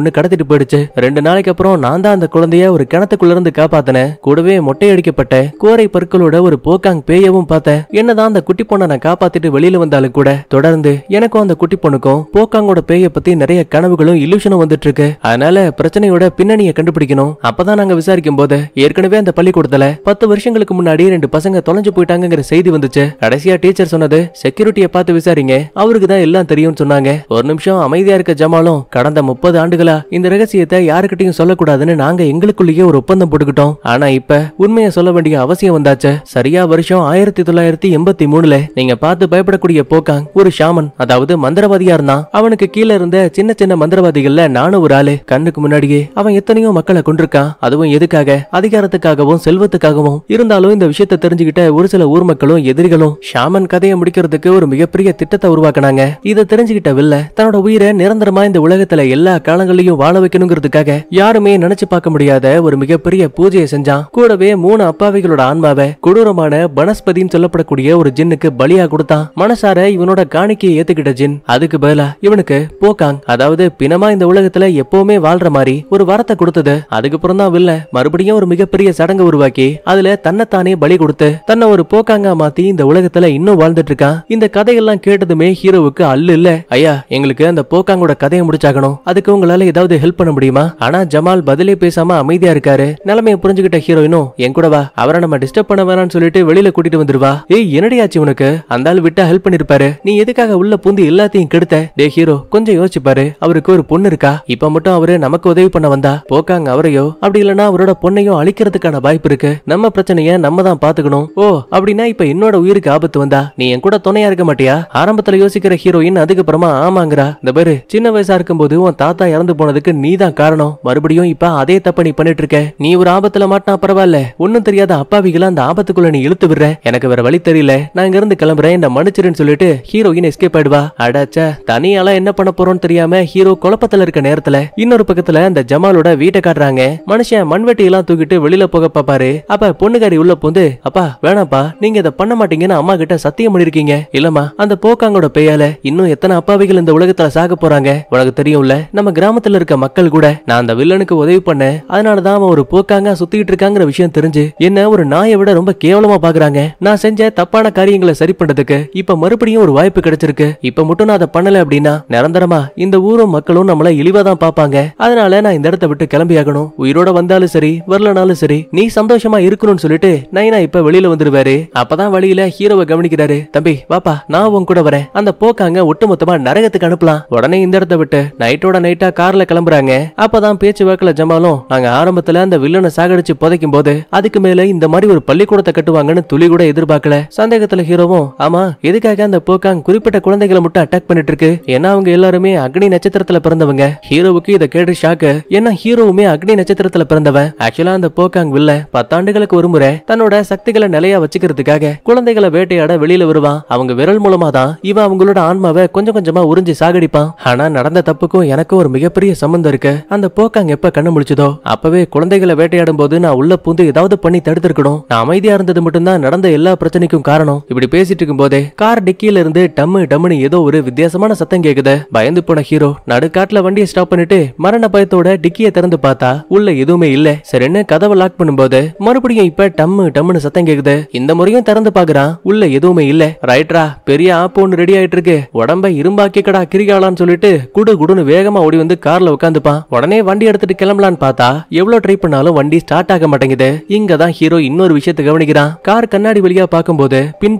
ஒண்ணு கடத்திட்டு போயிடுச்சு ரெண்டு நாளைக்கு அப்புறம் நான் தான் அந்த குழந்தைய ஒரு கிணத்துக்குள்ள இருந்து காப்பாத்தினேன் கூடவே மொட்டையடிக்கப்பட்ட கோரை பொருட்களோட ஒரு போக்காங் பேயவும் பார்த்தேன் என்னதான் அந்த குட்டி பொண்ணை நான் காப்பாத்திட்டு வெளியில வந்தாலும் கூட தொடர்ந்து எனக்கும் அந்த குட்டி பொண்ணுக்கும் போக்காங்கோட பேய பத்தி நிறைய கனவுகளும் இல்யூஷனும் வந்துட்டு இருக்கு அதனால பிரச்சனையோட பின்னணியை கண்டுபிடிக்கணும் அப்பதான் நாங்க விசாரிக்கும் போது ஏற்கனவே அந்த பள்ளிக்கூடத்துல பத்து வருஷங்களுக்கு முன்னாடி ரெண்டு பசங்க தொலைஞ்சு போயிட்டாங்கிற செய்தி வந்துச்சு கடைசியா டீச்சர் சொன்னது செக்யூரிட்டியை பார்த்து விசாரிங்க அவருக்கு தான் எல்லாம் தெரியும்னு சொன்னாங்க ஒரு நிமிஷம் அமைதியா இருக்க ஜமாலும் கடந்த முப்பது ஆண்டுகளா இந்த ரகசியத்தை யாருக்கிட்டையும் சொல்லக்கூடாதுன்னு நாங்க எங்களுக்குள்ளேயே ஒரு ஒப்பந்தம் போட்டுக்கிட்டோம் ஆனா இப்ப உண்மையை சொல்ல வேண்டிய அவசியம் வந்தாச்சு சரியா வருஷம் ஆயிரத்தி தொள்ளாயிரத்தி எண்பத்தி மூணுல நீங்க பார்த்து பயப்படக்கூடிய போக்காங் ஒரு ஷாமன் அதாவது மந்திரவாதியா இருந்தான் அவனுக்கு கீழே இருந்த சின்ன சின்ன மந்திரவாதிகள்ல நானும் ஒரு ஆளு கண்ணுக்கு முன்னாடியே அவன் எத்தனையோ மக்களை கொண்டிருக்கான் அதுவும் எதுக்காக அதிகாரத்துக்காகவும் செல்வத்துக்காகவும் இருந்தாலும் இந்த விஷயத்தை தெரிஞ்சுக்கிட்ட ஒரு சில ஊர் மக்களும் எதிரிகளும் ஷாமன் கதையை முடிக்கிறதுக்கு ஒரு மிகப்பெரிய திட்டத்தை உருவாக்குனாங்க இதை தெரிஞ்சுக்கிட்ட வில்ல தன்னோட உயிரை நிரந்தரமா இந்த உலகத்துல எல்லா காலங்களையும் வாழ வைக்கணுங்கிறதுக்காக யாருமே நினைச்சு பார்க்க முடியாத ஒரு மிகப்பெரிய பூஜையை செஞ்சான் கூடவே மூணு அப்பாவிகளோட ஆன்மாவை கொடூரமான பனஸ்பதின்னு சொல்லப்படக்கூடிய ஒரு ஜின்னுக்கு பலியா கொடுத்தான் மனசார இவனோட காணிக்கையை ஏத்துக்கிட்ட ஜின் அதுக்கு பதிலா இவனுக்கு போக்காங் அதாவது பிணமா இந்த உலகத்துல எப்பவுமே வாழ்ற மாதிரி ஒரு வரத்தை கொடுத்தது அதுக்கப்புறம் தான் வில்ல மறுபடியும் ஒரு மிகப்பெரிய சடங்கு உருவாக்கி அதுல தன்னைத்தானே பலி கொடுத்து தன்னை ஒரு போக்காங்கா மாத்தி இந்த உலகத்துல இன்னும் வாழ்ந்துட்டு இருக்கான் இந்த கதையெல்லாம் கேட்டதுமே ஹீரோவுக்கு அல்லு இல்ல ஐயா எங்களுக்கு அந்த போக்காங்கோட கதையை முடிச்சாகணும் அதுக்கு உங்களால ஏதாவது ஹெல்ப் பண்ண முடியுமா ஆனா ஜமால் பதிலே பேசாம அமைதியா இருக்காரு நிலைமையை புரிஞ்சுகிட்ட ஹீரோயினும் என் கூட வா அவரை நம்ம டிஸ்டர்ப் பண்ண வேணாம்னு சொல்லிட்டு வெளியில கூட்டிட்டு வந்துருவா ஏய் என்னடியாச்சு உனக்கு அந்த ஆள் விட்டா ஹெல்ப் பண்ணிருப்பாரு நீ எதுக்காக உள்ள பூந்து எல்லாத்தையும் கெடுத்த டே ஹீரோ கொஞ்சம் யோசிச்சுப்பாரு அவருக்கு ஒரு பொண்ணு இருக்கா இப்ப மட்டும் அவரு நமக்கு உதவி பண்ண வந்தா போக்காங்க அவரையோ அப்படி இல்லனா அவரோட பொண்ணையும் அழிக்கிறதுக்கான வாய்ப்பு இருக்கு நம்ம பிரச்சனைய நம்ம தான் பாத்துக்கணும் ஓ அப்படின்னா இப்ப என்னோட உயிருக்கு ஆபத்து வந்தா நீ என் கூட துணையா இருக்க மாட்டியா ஆரம்பத்துல யோசிக்கிற ஹீரோயின் அதுக்கப்புறமா ஆமாங்கிறா இந்த பேரு சின்ன வயசா இருக்கும் போது உன் தாத்தா இறந்து போனதுக்கு நீ தான் காரணம் மறுபடியும் இப்ப அதே அதே தப்ப நீ பண்ணிட்டு இருக்க நீ ஒரு ஆபத்துல மாட்டா பரவாயில்ல ஒன்னும் தெரியாத அப்பாவிகளா அந்த ஆபத்துக்குள்ள நீ இழுத்து விடுற எனக்கு வேற வழி தெரியல நான் இங்க இருந்து கிளம்புறேன் என்ன மன்னிச்சிருன்னு சொல்லிட்டு ஹீரோயின் எஸ்கேப் ஆயிடுவா அடாச்சா தனியால என்ன பண்ண போறோம்னு தெரியாம ஹீரோ குழப்பத்துல இருக்க நேரத்துல இன்னொரு பக்கத்துல அந்த ஜமாலோட வீட்டை காட்டுறாங்க மனுஷன் மண்வெட்டி எல்லாம் தூக்கிட்டு வெளியில போக பாப்பாரு அப்ப பொண்ணுக்காரி உள்ள போந்து அப்பா வேணாப்பா நீங்க இதை பண்ண மாட்டீங்கன்னு அம்மா கிட்ட சத்தியம் பண்ணிருக்கீங்க இல்லமா அந்த போக்காங்கோட பெயால இன்னும் எத்தனை அப்பாவிகள் இந்த உலகத்துல சாக போறாங்க உனக்கு தெரியும்ல நம்ம கிராமத்துல இருக்க மக்கள் கூட நான் அந்த வில்லனுக்கு உதவி பண்ண இருக்கானே அதனால தான் அவன் ஒரு போக்காங்க சுத்திட்டு இருக்காங்கிற விஷயம் தெரிஞ்சு என்ன ஒரு நாயை விட ரொம்ப கேவலமா பாக்குறாங்க நான் செஞ்ச தப்பான காரியங்களை சரி பண்றதுக்கு இப்ப மறுபடியும் ஒரு வாய்ப்பு கிடைச்சிருக்கு இப்ப மட்டும் நான் அதை பண்ணல அப்படின்னா நிரந்தரமா இந்த ஊரும் மக்களும் நம்மள இழிவா தான் பாப்பாங்க அதனால நான் இந்த இடத்த விட்டு கிளம்பி ஆகணும் உயிரோட வந்தாலும் சரி வரலனாலும் சரி நீ சந்தோஷமா இருக்கணும்னு சொல்லிட்டு நைனா இப்ப வெளியில வந்துருவாரு அப்பதான் வழியில ஹீரோவை கவனிக்கிறாரு தம்பி வாப்பா நான் உன் கூட வரேன் அந்த போக்காங்க ஒட்டுமொத்தமா நரகத்துக்கு அனுப்பலாம் உடனே இந்த இடத்த விட்டு நைட்டோட நைட்டா கார்ல கிளம்புறாங்க அப்பதான் பேச்சு வாக்குல ஜமாலும் நாங்க ஆரம்பத்துல அந்த வில்லனை சாகடிச்சு புதைக்கும் போது அதுக்கு மேல இந்த மாதிரி ஒரு பள்ளிக்கூடத்தை கட்டுவாங்கன்னு துளி கூட எதிர்பார்க்கல சந்தேகத்துல ஹீரோவும் ஆமா எதுக்காக அந்த போக்காங் குறிப்பிட்ட குழந்தைகளை மட்டும் அட்டாக் பண்ணிட்டு இருக்கு ஏன்னா அவங்க எல்லாருமே அக்னி நட்சத்திரத்துல பிறந்தவங்க ஹீரோவுக்கு இதை கேட்டு ஷாக்கு ஏன்னா ஹீரோவுமே அக்னி நட்சத்திரத்துல பிறந்தவன் ஆக்சுவலா அந்த போக்காங் வில்ல பத்தாண்டுகளுக்கு ஒரு முறை தன்னோட சக்திகளை நிலையா வச்சுக்கிறதுக்காக குழந்தைகளை வேட்டையாட வெளியில வருவான் அவங்க விரல் மூலமா தான் இவன் அவங்களோட ஆன்மாவை கொஞ்சம் கொஞ்சமா உறிஞ்சு சாகடிப்பான் ஆனா நடந்த தப்புக்கும் எனக்கும் ஒரு மிகப்பெரிய சம்பந்தம் இருக்கு அந்த போக்காங் எப்ப கண்ணு முடிச்சதோ இருந்ததோ அப்பவே குழந்தைகளை வேட்டையாடும் போது நான் உள்ள பூந்து ஏதாவது பண்ணி தடுத்திருக்கணும் நான் அமைதியா இருந்தது மட்டும்தான் நடந்த எல்லா பிரச்சனைக்கும் காரணம் இப்படி பேசிட்டு இருக்கும் போதே கார் டிக்கியில இருந்து டம்மு டம்னு ஏதோ ஒரு வித்தியாசமான சத்தம் கேக்குது பயந்து போன ஹீரோ நடுக்காட்டுல வண்டியை ஸ்டாப் பண்ணிட்டு மரண பயத்தோட டிக்கியை திறந்து பார்த்தா உள்ள எதுவுமே இல்ல சரி என்ன கதவை லாக் பண்ணும்போது மறுபடியும் இப்ப டம்மு டம்னு சத்தம் கேக்குது இந்த முறையும் திறந்து பாக்குறான் உள்ள எதுவுமே இல்ல ரைட்ரா பெரிய ஆப் ஒன்னு ரெடி ஆயிட்டு இருக்கு உடம்ப இரும்பாக்கி கடா கிரிகாலான்னு சொல்லிட்டு குடு குடுன்னு வேகமா ஓடி வந்து கார்ல உட்காந்துப்பான் உடனே வண்டி எடுத்துட்டு கிளம்பலான்னு பார்த்தா பார்த்தா எவ்வளவு ட்ரை பண்ணாலும் வண்டி ஸ்டார்ட் ஆக மாட்டேங்குது இங்க தான் ஹீரோ இன்னொரு விஷயத்தை கவனிக்கிறான் கார் கண்ணாடி வழியா பார்க்கும்போது பின்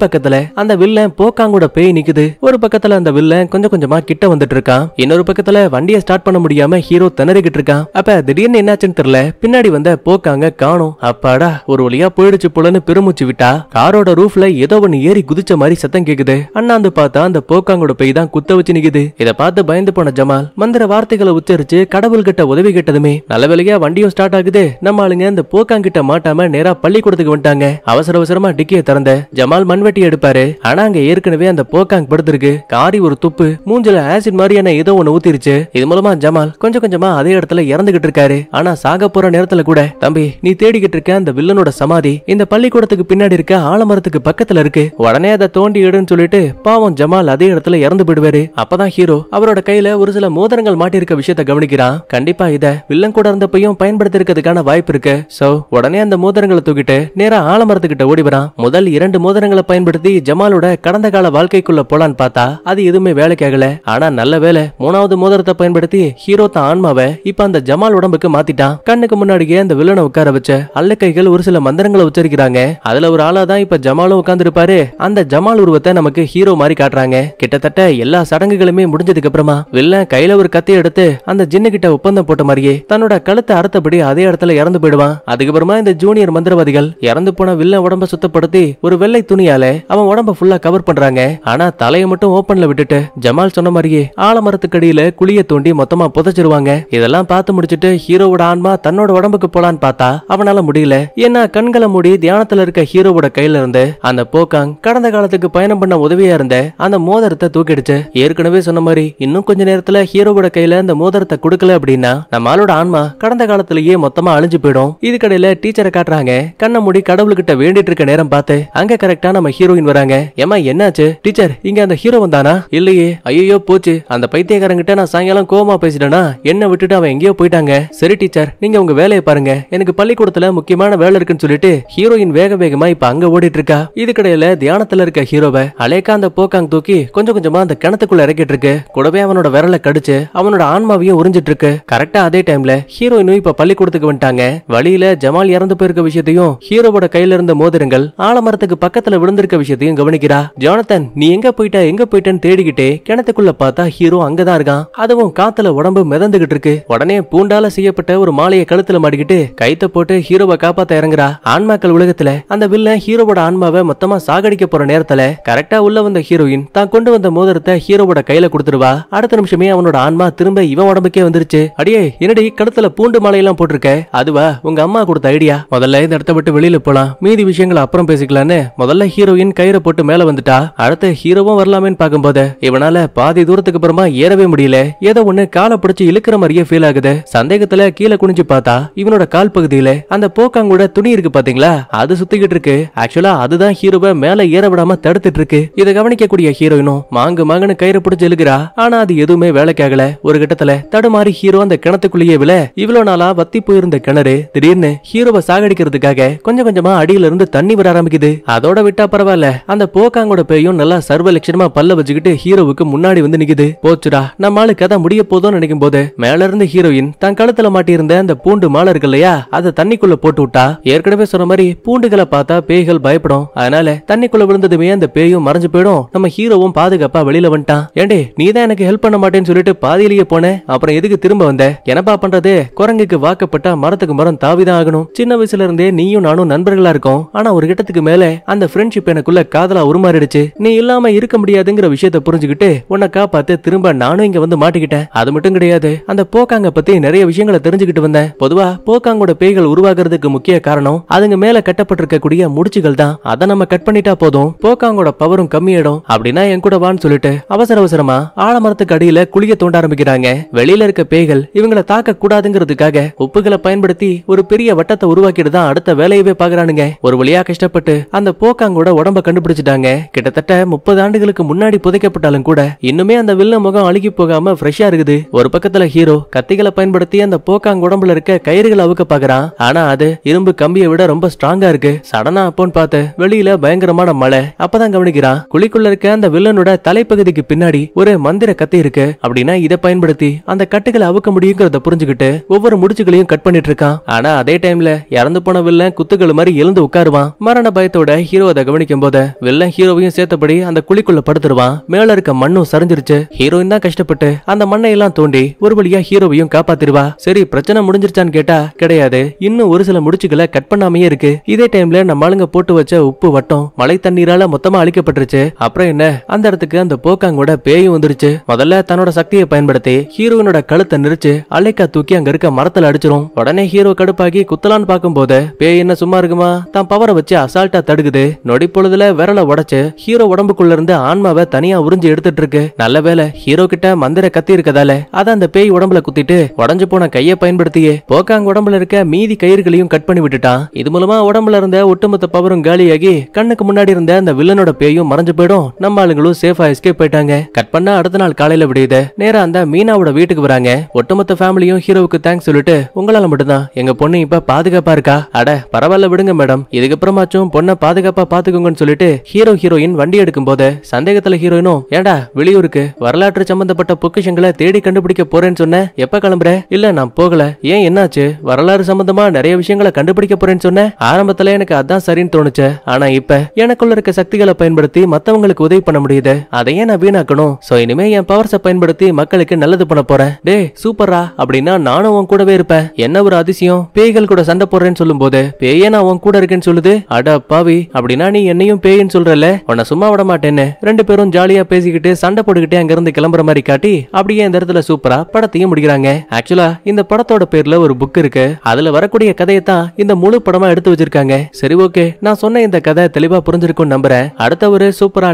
அந்த வில்லன் போக்காங்கோட பேய் நிக்குது ஒரு பக்கத்துல அந்த வில்லன் கொஞ்சம் கொஞ்சமா கிட்ட வந்துட்டு இருக்கான் இன்னொரு பக்கத்துல வண்டியை ஸ்டார்ட் பண்ண முடியாம ஹீரோ திணறிக்கிட்டு இருக்கான் அப்ப திடீர்னு என்னாச்சுன்னு தெரியல பின்னாடி வந்த போக்காங்க காணும் அப்பாடா ஒரு வழியா போயிடுச்சு போலன்னு பெருமூச்சு விட்டா காரோட ரூஃப்ல ஏதோ ஒன்னு ஏறி குதிச்ச மாதிரி சத்தம் கேக்குது அண்ணா வந்து பார்த்தா அந்த போக்காங்கோட பேய் தான் குத்த வச்சு நிக்குது இதை பார்த்து பயந்து போன ஜமால் மந்திர வார்த்தைகளை உச்சரிச்சு கடவுள் கிட்ட உதவி கேட்டதுமே நல்ல வழியா வண்டியும் ஸ்டார்ட் ஆகுது நம்ம ஆளுங்க இந்த போக்காங்கிட்ட மாட்டாம நேரா பள்ளிக்கூடத்துக்கு வந்துட்டாங்க அவசர அவசரமா டிக்கிய திறந்த ஜமால் மண்வெட்டி எடுப்பாரு ஆனா அங்க ஏற்கனவே அந்த போக்காங் படுத்திருக்கு காரி ஒரு துப்பு மூஞ்சில ஆசிட் மாதிரியான ஏதோ ஒண்ணு ஊத்திருச்சு இது மூலமா ஜமால் கொஞ்சம் கொஞ்சமா அதே இடத்துல இறந்துகிட்டு இருக்காரு ஆனா சாக போற நேரத்துல கூட தம்பி நீ தேடிக்கிட்டு இருக்க அந்த வில்லனோட சமாதி இந்த பள்ளிக்கூடத்துக்கு பின்னாடி இருக்க ஆலமரத்துக்கு பக்கத்துல இருக்கு உடனே அதை தோண்டி எடுன்னு சொல்லிட்டு பாவம் ஜமால் அதே இடத்துல இறந்து போயிடுவாரு அப்பதான் ஹீரோ அவரோட கையில ஒரு சில மோதிரங்கள் மாட்டிருக்க விஷயத்த கவனிக்கிறான் கண்டிப்பா இத வில்லன் கூட இருந்த இருந்தப்பையும் பயன்படுத்திருக்கிறதுக்கான வாய்ப்பு இருக்கு சோ உடனே அந்த மோதிரங்களை தூக்கிட்டு நேரா ஆலமரத்துக்கிட்ட ஓடி முதல் இரண்டு மோதிரங்களை பயன்படுத்தி ஜமாலோட கடந்த கால வாழ்க்கைக்குள்ள போலான்னு பார்த்தா அது எதுவுமே வேலைக்காகல ஆனா நல்ல வேலை மூணாவது மோதிரத்தை பயன்படுத்தி ஹீரோ தான் ஆன்மாவை இப்ப அந்த ஜமால் உடம்புக்கு மாத்திட்டான் கண்ணுக்கு முன்னாடியே அந்த வில்லனை உட்கார வச்ச அல்லக்கைகள் ஒரு சில மந்திரங்களை வச்சிருக்கிறாங்க அதுல ஒரு ஆளா தான் இப்ப ஜமாலும் உட்கார்ந்துருப்பாரு அந்த ஜமால் உருவத்தை நமக்கு ஹீரோ மாதிரி காட்டுறாங்க கிட்டத்தட்ட எல்லா சடங்குகளுமே முடிஞ்சதுக்கு அப்புறமா வில்லன் கையில ஒரு கத்தி எடுத்து அந்த ஜின்னு கிட்ட ஒப்பந்தம் போட்ட மாதிரியே தன்னோட கழுத்தை அறுத்தபடி அதே இடத்துல இறந்து போயிடுவான் அதுக்கப்புறமா இந்த ஜூனியர் மந்திரவாதிகள் இறந்து போன வில்ல உடம்ப சுத்தப்படுத்தி ஒரு வெள்ளை துணியால அவன் உடம்ப ஃபுல்லா கவர் பண்றாங்க ஆனா தலையை மட்டும் ஓபன்ல விட்டுட்டு ஜமால் சொன்ன மாதிரியே ஆலமரத்துக்கடியில குழிய தோண்டி மொத்தமா புதைச்சிருவாங்க இதெல்லாம் பார்த்து முடிச்சிட்டு ஹீரோவோட ஆன்மா தன்னோட உடம்புக்கு போலான்னு பார்த்தா அவனால முடியல ஏன்னா கண்களை மூடி தியானத்துல இருக்க ஹீரோவோட கையில இருந்து அந்த போக்காங் கடந்த காலத்துக்கு பயணம் பண்ண உதவியா இருந்த அந்த மோதிரத்தை தூக்கிடுச்சு ஏற்கனவே சொன்ன மாதிரி இன்னும் கொஞ்ச நேரத்துல ஹீரோவோட கையில அந்த மோதிரத்தை கொடுக்கல அப்படின்னா நம்மளோட ஆன்மா கடந்த காலத்திலேயே மொத்தமா அழிஞ்சு போயிடும் இதுக்கடையில டீச்சரை காட்டுறாங்க கண்ண மூடி கடவுள்கிட்ட வேண்டிட்டு இருக்க நேரம் பார்த்து அங்க கரெக்டா நம்ம ஹீரோயின் வராங்க ஏமா என்னாச்சு டீச்சர் இங்க அந்த ஹீரோ வந்தானா இல்லையே ஐயோ போச்சு அந்த பைத்தியக்காரங்கிட்ட நான் சாயங்காலம் கோமா பேசிட்டேனா என்ன விட்டுட்டு அவன் எங்கேயோ போயிட்டாங்க சரி டீச்சர் நீங்க உங்க வேலையை பாருங்க எனக்கு பள்ளிக்கூடத்துல முக்கியமான வேலை இருக்குன்னு சொல்லிட்டு ஹீரோயின் வேக வேகமா இப்ப அங்க ஓடிட்டு இருக்கா இது கடையில தியானத்துல இருக்க ஹீரோவை அலேக்கா அந்த போக்காங் தூக்கி கொஞ்சம் கொஞ்சமா அந்த கிணத்துக்குள்ள இறக்கிட்டு இருக்கு கூடவே அவனோட விரலை கடிச்சு அவனோட ஆன்மாவையும் உறிஞ்சிட்டு இருக்கு கரெக்டா அதே டைம்ல ஹீரோ ஹீரோயினும் இப்ப பள்ளிக்கூடத்துக்கு வந்துட்டாங்க வழியில ஜமால் இறந்து போயிருக்க விஷயத்தையும் ஹீரோவோட கையில இருந்த மோதிரங்கள் ஆலமரத்துக்கு பக்கத்துல விழுந்திருக்க விஷயத்தையும் கவனிக்கிறா ஜோனத்தன் நீ எங்க போயிட்டா எங்க போயிட்டேன்னு தேடிக்கிட்டே கிணத்துக்குள்ள பார்த்தா ஹீரோ அங்கதான் இருக்கான் அதுவும் காத்துல உடம்பு மிதந்துகிட்டு இருக்கு உடனே பூண்டால செய்யப்பட்ட ஒரு மாலையை கழுத்துல மாட்டிக்கிட்டு கைத்த போட்டு ஹீரோவை காப்பாத்த இறங்குறா ஆன்மாக்கள் உலகத்துல அந்த வில்ல ஹீரோவோட ஆன்மாவை மொத்தமா சாகடிக்க போற நேரத்துல கரெக்டா உள்ள வந்த ஹீரோயின் தான் கொண்டு வந்த மோதிரத்தை ஹீரோவோட கையில கொடுத்துருவா அடுத்த நிமிஷமே அவனோட ஆன்மா திரும்ப இவன் உடம்புக்கே வந்துருச்சு அடியே என்னடி கழுத்துல பூ பூண்டு மாலையெல்லாம் போட்டிருக்க அதுவா உங்க அம்மா கொடுத்த ஐடியா முதல்ல இந்த இடத்த விட்டு வெளியில போலாம் மீதி விஷயங்கள் அப்புறம் பேசிக்கலான்னு முதல்ல ஹீரோயின் கயிறை போட்டு மேல வந்துட்டா அடுத்த ஹீரோவும் வரலாமேன்னு பாக்கும்போது இவனால பாதி தூரத்துக்கு அப்புறமா ஏறவே முடியல ஏதோ ஒண்ணு காலை பிடிச்சி இழுக்கிற மாதிரியே ஃபீல் ஆகுது சந்தேகத்துல கீழே குனிஞ்சு பார்த்தா இவனோட கால் பகுதியில அந்த போக்காங்கூட துணி இருக்கு பாத்தீங்களா அது சுத்திக்கிட்டு இருக்கு ஆக்சுவலா அதுதான் ஹீரோவை மேல ஏற விடாம தடுத்துட்டு இருக்கு இதை கவனிக்கக்கூடிய ஹீரோயினும் மாங்கு மாங்கன்னு கயிறு பிடிச்சி இழுக்கிறா ஆனா அது எதுவுமே வேலைக்காகல ஒரு கட்டத்துல தடுமாறி ஹீரோ அந்த கிணத்துக்குள்ளேயே விழ இவ இவ்வளோ நாளாக வத்தி போயிருந்த கிணறு திடீர்னு ஹீரோவை சாகடிக்கிறதுக்காக கொஞ்சம் கொஞ்சமா அடியில இருந்து தண்ணி வர ஆரம்பிக்குது அதோட விட்டா பரவாயில்ல அந்த போக்காங்கோட பேயும் நல்லா சர்வ லட்சணமா பல்ல வச்சுக்கிட்டு ஹீரோவுக்கு முன்னாடி வந்து நிக்குது போச்சுடா நம்மளால கதை முடிய போதும் நினைக்கும் போது மேல இருந்து ஹீரோயின் தன் கழுத்துல மாட்டியிருந்த அந்த பூண்டு மாலை இருக்கு இல்லையா அதை தண்ணிக்குள்ள போட்டு விட்டா ஏற்கனவே சொன்ன மாதிரி பூண்டுகளை பார்த்தா பேய்கள் பயப்படும் அதனால தண்ணிக்குள்ள விழுந்ததுமே அந்த பேயும் மறைஞ்சு போயிடும் நம்ம ஹீரோவும் பாதுகாப்பா வெளியில வந்துட்டான் ஏண்டே நீ தான் எனக்கு ஹெல்ப் பண்ண மாட்டேன்னு சொல்லிட்டு பாதியிலேயே போனேன் அப்புறம் எதுக்கு திரும்ப வந்த என்னப்பா பண்றது குரங்குக்கு வாக்கப்பட்டா மரத்துக்கு மரம் தாவிதான் ஆகணும் சின்ன வயசுல இருந்தே நீயும் நானும் நண்பர்களா இருக்கோம் ஆனா ஒரு கட்டத்துக்கு மேல அந்த ஃப்ரெண்ட்ஷிப் எனக்குள்ள காதலா உருமாறிடுச்சு நீ இல்லாம இருக்க முடியாதுங்கிற விஷயத்த புரிஞ்சுக்கிட்டு உன்னை காப்பாத்து திரும்ப நானும் இங்க வந்து மாட்டிக்கிட்டேன் அது மட்டும் கிடையாது அந்த போக்காங்க பத்தி நிறைய விஷயங்களை தெரிஞ்சுக்கிட்டு வந்தேன் பொதுவா போக்காங்கோட பேய்கள் உருவாகிறதுக்கு முக்கிய காரணம் அதுங்க மேல கட்டப்பட்டிருக்கக்கூடிய முடிச்சுகள் தான் அதை நம்ம கட் பண்ணிட்டா போதும் போக்காங்கோட பவரும் கம்மியிடும் அப்படின்னா என் கூட வான்னு சொல்லிட்டு அவசர அவசரமா ஆழமரத்துக்கு அடியில குளிய தோண்ட ஆரம்பிக்கிறாங்க வெளியில இருக்க பேய்கள் இவங்களை தாக்க கூடாதுங்கிறது பண்றதுக்காக உப்புகளை பயன்படுத்தி ஒரு பெரிய வட்டத்தை உருவாக்கிட்டு தான் அடுத்த வேலையவே பாக்குறானுங்க ஒரு வழியா கஷ்டப்பட்டு அந்த போக்காங்கோட உடம்ப கண்டுபிடிச்சிட்டாங்க கிட்டத்தட்ட முப்பது ஆண்டுகளுக்கு முன்னாடி புதைக்கப்பட்டாலும் கூட இன்னுமே அந்த வில்ல முகம் அழுகி போகாம ஃப்ரெஷ்ஷா இருக்குது ஒரு பக்கத்துல ஹீரோ கத்திகளை பயன்படுத்தி அந்த போக்காங் உடம்புல இருக்க கயிறுகளை அவுக்க பாக்குறான் ஆனா அது இரும்பு கம்பியை விட ரொம்ப ஸ்ட்ராங்கா இருக்கு சடனா அப்போன்னு பார்த்து வெளியில பயங்கரமான மழை அப்பதான் கவனிக்கிறான் குழிக்குள்ள இருக்க அந்த வில்லனோட தலைப்பகுதிக்கு பின்னாடி ஒரு மந்திர கத்தி இருக்கு அப்படின்னா இதை பயன்படுத்தி அந்த கட்டுகளை அவுக்க முடியுங்கிறத புரிஞ்சுக்கிட்டு ஒவ்வொரு முடிச்சுகளையும் கட் பண்ணிட்டு இருக்கான் ஆனா அதே டைம்ல இறந்து போன வில்லன் குத்துக்கள் மாதிரி எழுந்து உட்காருவான் மரண பயத்தோட ஹீரோ அதை கவனிக்கும் போது வில்லன் ஹீரோவையும் சேர்த்தபடி அந்த குழிக்குள்ள படுத்துருவான் மேல இருக்க மண்ணும் சரிஞ்சிருச்சு ஹீரோயின் தான் கஷ்டப்பட்டு அந்த மண்ணை எல்லாம் தோண்டி ஒரு வழியா ஹீரோவையும் காப்பாத்திருவா சரி பிரச்சனை முடிஞ்சிருச்சான்னு கேட்டா கிடையாது இன்னும் ஒரு சில முடிச்சுகளை கட் பண்ணாமயே இருக்கு இதே டைம்ல நம்ம ஆளுங்க போட்டு வச்ச உப்பு வட்டம் மழை தண்ணீரால மொத்தமா அழிக்கப்பட்டுருச்சு அப்புறம் என்ன அந்த இடத்துக்கு அந்த போக்காங்கோட பேயும் வந்துருச்சு முதல்ல தன்னோட சக்தியை பயன்படுத்தி ஹீரோயினோட கழுத்தை நெரிச்சு அலைக்கா தூக்கி அங்க இருக்க இருக்க மரத்துல அடிச்சிரும் உடனே ஹீரோ கடுப்பாக்கி குத்தலான்னு பார்க்கும்போது பேய் என்ன சும்மா இருக்குமா தான் பவரை வச்சு அசால்ட்டா தடுக்குது நொடி பொழுதுல விரலை உடைச்சு ஹீரோ உடம்புக்குள்ள இருந்து ஆன்மாவை தனியா உறிஞ்சு எடுத்துட்டு இருக்கு நல்ல வேலை ஹீரோ கிட்ட மந்திர கத்தி இருக்கதால அத அந்த பேய் உடம்புல குத்திட்டு உடஞ்சு போன கைய பயன்படுத்தியே போக்காங்க உடம்புல இருக்க மீதி கயிறுகளையும் கட் பண்ணி விட்டுட்டான் இது மூலமா உடம்புல இருந்த ஒட்டுமொத்த பவரும் காலியாகி கண்ணுக்கு முன்னாடி இருந்த அந்த வில்லனோட பேயும் மறைஞ்சு போயிடும் நம்ம ஆளுங்களும் சேஃபா எஸ்கேப் போயிட்டாங்க கட் பண்ண அடுத்த நாள் காலையில விடியுது நேரா அந்த மீனாவோட வீட்டுக்கு வராங்க ஒட்டுமொத்த ஃபேமிலியும் ஹீரோவுக்கு தேங்க்ஸ் தேங்க்ஸ் சொல்லிட்டு உங்களால் மட்டும்தான் எங்க பொண்ணு இப்போ பாதுகாப்பா இருக்கா அட பரவாயில்ல விடுங்க மேடம் இதுக்கப்புறமாச்சும் பொண்ணை பாதுகாப்பா பாத்துக்கோங்கன்னு சொல்லிட்டு ஹீரோ ஹீரோயின் வண்டி எடுக்கும் போது சந்தேகத்துல ஹீரோயினும் ஏடா வெளியூருக்கு வரலாற்று சம்பந்தப்பட்ட பொக்கிஷங்களை தேடி கண்டுபிடிக்க போறேன்னு சொன்னேன் எப்ப கிளம்புற இல்ல நான் போகல ஏன் என்னாச்சு வரலாறு சம்பந்தமா நிறைய விஷயங்களை கண்டுபிடிக்க போறேன்னு சொன்னேன் ஆரம்பத்துல எனக்கு அதான் சரின்னு தோணுச்சு ஆனா இப்ப எனக்குள்ள இருக்க சக்திகளை பயன்படுத்தி மத்தவங்களுக்கு உதவி பண்ண முடியுது அதையே நான் வீணாக்கணும் சோ இனிமே என் பவர்ஸை பயன்படுத்தி மக்களுக்கு நல்லது பண்ண போறேன் டே சூப்பரா அப்படின்னா நானும் அவன் கூடவே இருப்ப என்ன ஒரு அதிசயம் பேய்கள் கூட சண்டை போடுறேன்னு சொல்லும் போது பேயே நான் உன் கூட இருக்கேன்னு சொல்லுது அட பாவி அப்படின்னா நீ என்னையும் பேயின்னு சொல்றல உன்னை சும்மா விட மாட்டேன்னு ரெண்டு பேரும் ஜாலியா பேசிக்கிட்டு சண்டை போட்டுக்கிட்டே அங்கிருந்து கிளம்புற மாதிரி காட்டி அப்படியே இந்த இடத்துல சூப்பரா படத்தையும் முடிக்கிறாங்க ஆக்சுவலா இந்த படத்தோட பேர்ல ஒரு புக் இருக்கு அதுல வரக்கூடிய கதையை தான் இந்த முழு படமா எடுத்து வச்சிருக்காங்க சரி ஓகே நான் சொன்ன இந்த கதை தெளிவா புரிஞ்சிருக்கும் நம்புறேன் அடுத்த ஒரு சூப்பரான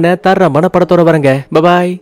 மன படத்தோட வரங்க பபாய்